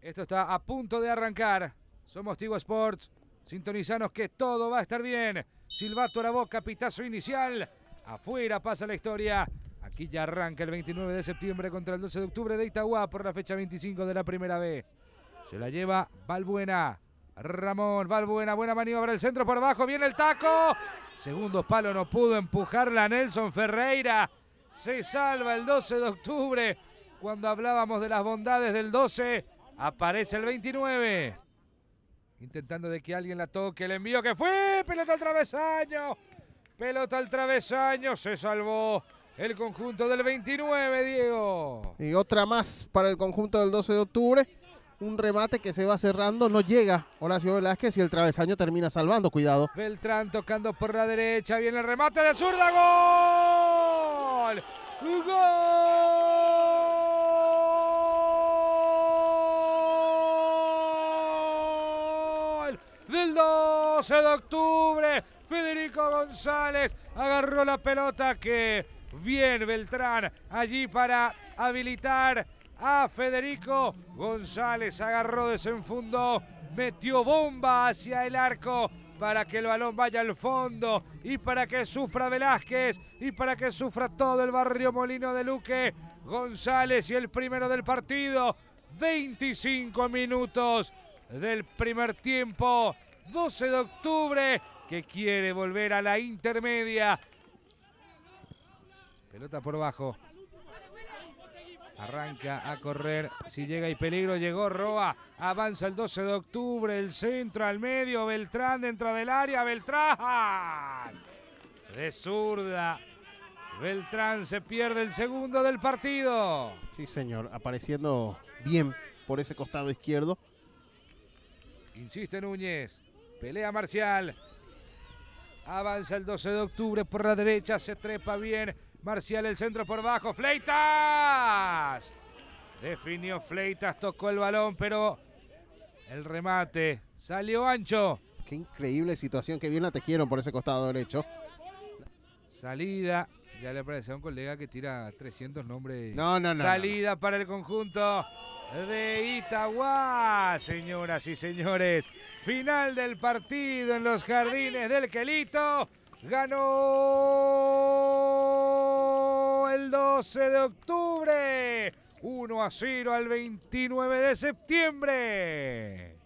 Esto está a punto de arrancar. Somos Tigo Sports. Sintonizanos que todo va a estar bien. Silvato a la boca, pitazo inicial. Afuera pasa la historia. Aquí ya arranca el 29 de septiembre contra el 12 de octubre de Itagua por la fecha 25 de la primera B. Se la lleva Valbuena. Ramón, Valbuena, buena maniobra, el centro por abajo, viene el taco. Segundo palo, no pudo empujarla Nelson Ferreira. Se salva el 12 de octubre. Cuando hablábamos de las bondades del 12, Aparece el 29. Intentando de que alguien la toque. El envío que fue. Pelota al travesaño. Pelota al travesaño. Se salvó el conjunto del 29, Diego. Y otra más para el conjunto del 12 de octubre. Un remate que se va cerrando, no llega Horacio Velázquez y el travesaño termina salvando, cuidado. Beltrán tocando por la derecha, viene el remate de zurda, ¡gol! ¡Gol! del 12 de octubre. Federico González agarró la pelota que bien Beltrán allí para habilitar a Federico González. Agarró, desenfundó, metió bomba hacia el arco para que el balón vaya al fondo y para que sufra Velázquez y para que sufra todo el barrio Molino de Luque. González y el primero del partido. 25 minutos del primer tiempo. 12 de octubre, que quiere volver a la intermedia. Pelota por bajo. Arranca a correr, si llega y peligro, llegó Roa, avanza el 12 de octubre, el centro al medio, Beltrán dentro del área, Beltrán. De zurda, Beltrán se pierde el segundo del partido. Sí, señor, apareciendo bien por ese costado izquierdo. Insiste Núñez. Pelea Marcial. Avanza el 12 de octubre por la derecha. Se trepa bien. Marcial el centro por bajo. Fleitas. Definió Fleitas. Tocó el balón, pero el remate salió ancho. Qué increíble situación que bien la tejieron por ese costado derecho. Salida ya le aparece a un colega que tira 300 nombres. No, no, no. Salida para el conjunto de Itagua, señoras y señores. Final del partido en los jardines del Quelito. Ganó el 12 de octubre. 1 a 0 al 29 de septiembre.